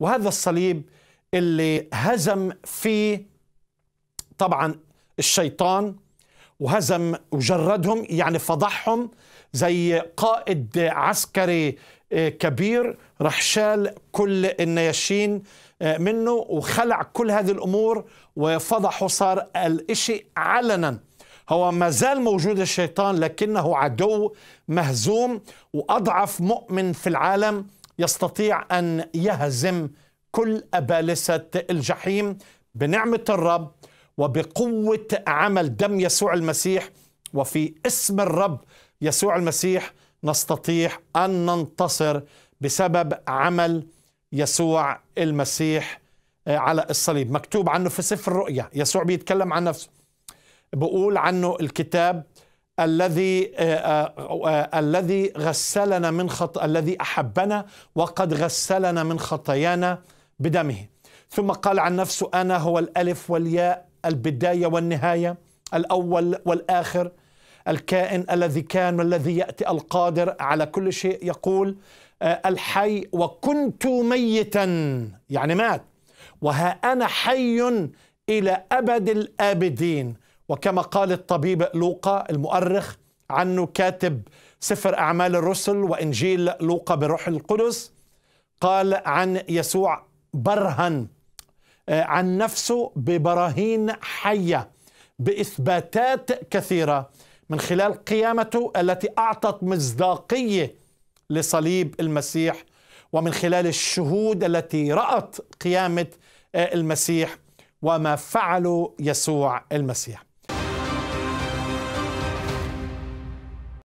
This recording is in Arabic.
وهذا الصليب اللي هزم فيه طبعا الشيطان وهزم وجردهم يعني فضحهم زي قائد عسكري آه، كبير رح شال كل النياشين آه، منه وخلع كل هذه الأمور وفضحه صار الإشي علنا هو ما زال موجود الشيطان لكنه عدو مهزوم وأضعف مؤمن في العالم يستطيع أن يهزم كل أبالسة الجحيم بنعمة الرب وبقوة عمل دم يسوع المسيح وفي اسم الرب يسوع المسيح نستطيع أن ننتصر بسبب عمل يسوع المسيح آه، على الصليب مكتوب عنه في سفر الرؤيا يسوع بيتكلم عن نفسه بقول عنه الكتاب الذي آه، آه، آه، الذي غسلنا من خط الذي احبنا وقد غسلنا من خطايانا بدمه ثم قال عن نفسه انا هو الالف والياء البدايه والنهايه الاول والاخر الكائن الذي كان والذي ياتي القادر على كل شيء يقول الحي وكنت ميتا يعني مات وها انا حي الى ابد الابدين وكما قال الطبيب لوقا المؤرخ عنه كاتب سفر أعمال الرسل وإنجيل لوقا بالروح القدس قال عن يسوع برهن آه، عن نفسه ببراهين حية بإثباتات كثيرة من خلال قيامته التي أعطت مصداقية لصليب المسيح ومن خلال الشهود التي رأت قيامة آه، المسيح وما فعله يسوع المسيح